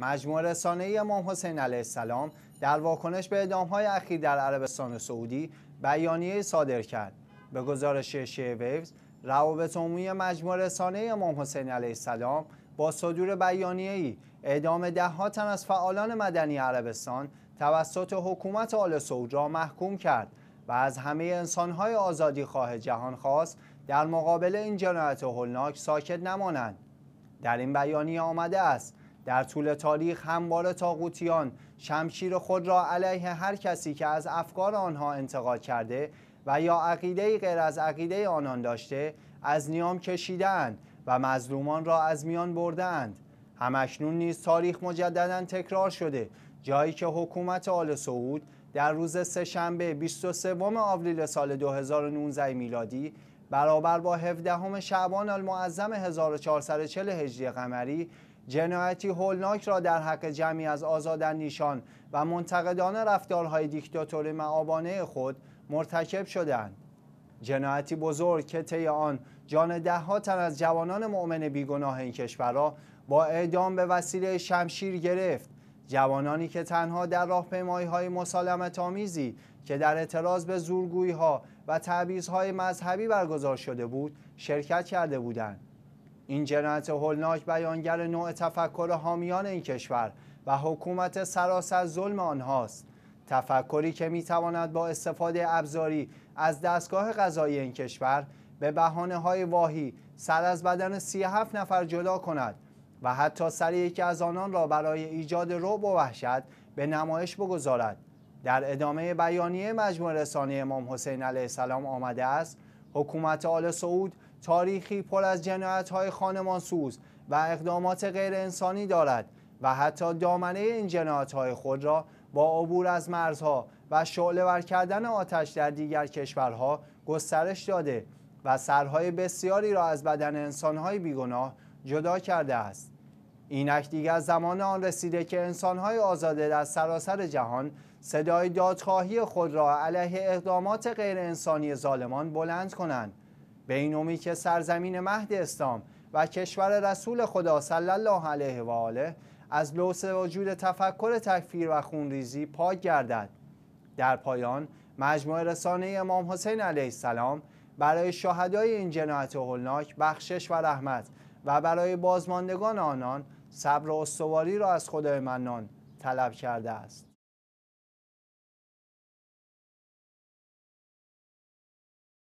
مجموعه رسانه امام حسین علیه السلام در واکنش به های اخیر در عربستان سعودی بیانیه صادر کرد. به گزارش شیعه ویوز، روابط عمومی مجموعه رسانه امام حسین علیه السلام با صدور بیانیه‌ای اعدام ها تن از فعالان مدنی عربستان توسط حکومت آل سعود را محکوم کرد و از همه انسانهای آزادی خواه جهان خواست در مقابل این جنایت هولناک ساکت نمانند. در این بیانیه آمده است در طول تاریخ همواره تاغوتیان شمشیر خود را علیه هر کسی که از افکار آنها انتقاد کرده و یا عقیده غیر از عقیده آنان داشته از نیام کشیدند و مظلومان را از میان بردند همشنون نیز تاریخ مجددا تکرار شده جایی که حکومت آل سعود در روز سهشنبه 23 آوریل سال 2019 میلادی برابر با 17 شعبان المعظم 1440 هجری قمری جنایتی هولناک را در حق جمعی از نیشان و منتقدان رفتارهای دیکتاتوری معابانه خود مرتکب شدند جنایتی بزرگ که طی آن جان دهها تن از جوانان مؤمن بیگناه این کشور را با اعدام به وسیله شمشیر گرفت جوانانی که تنها در پیمایی های مسالمت آمیزی که در اعتراض به زورگویی ها و تعبیض مذهبی برگزار شده بود شرکت کرده بودند این جنایت هولناک بیانگر نوع تفکر حامیان این کشور و حکومت سراسر ظلم آنهاست تفکری که میتواند با استفاده ابزاری از دستگاه قضایی این کشور به بحانه های واهی سر از بدن 37 نفر جدا کند و حتی سر یکی از آنان را برای ایجاد رعب و وحشت به نمایش بگذارد در ادامه بیانیه مجموع رسانه امام حسین علیه السلام آمده است حکومت آل سعود تاریخی پر از جنایت‌های خانمانسوز و اقدامات غیر انسانی دارد و حتی دامنه این های خود را با عبور از مرزها و شعله ور کردن آتش در دیگر کشورها گسترش داده و سرهای بسیاری را از بدن انسانهای بیگناه جدا کرده است اینک دیگر زمان آن رسیده که انسانهای آزاده در سراسر جهان صدای دادخواهی خود را علیه اقدامات غیر انسانی ظالمان بلند کنند بینومی که سرزمین مهد اسلام و کشور رسول خدا صلی الله علیه و آله از لوس وجود تفکر تکفیر و خونریزی پاک گردد در پایان مجموعه رسانه امام حسین علیه السلام برای شهدای این جنایت هولناک بخشش و رحمت و برای بازماندگان آنان صبر و استواری را از خدای منان طلب کرده است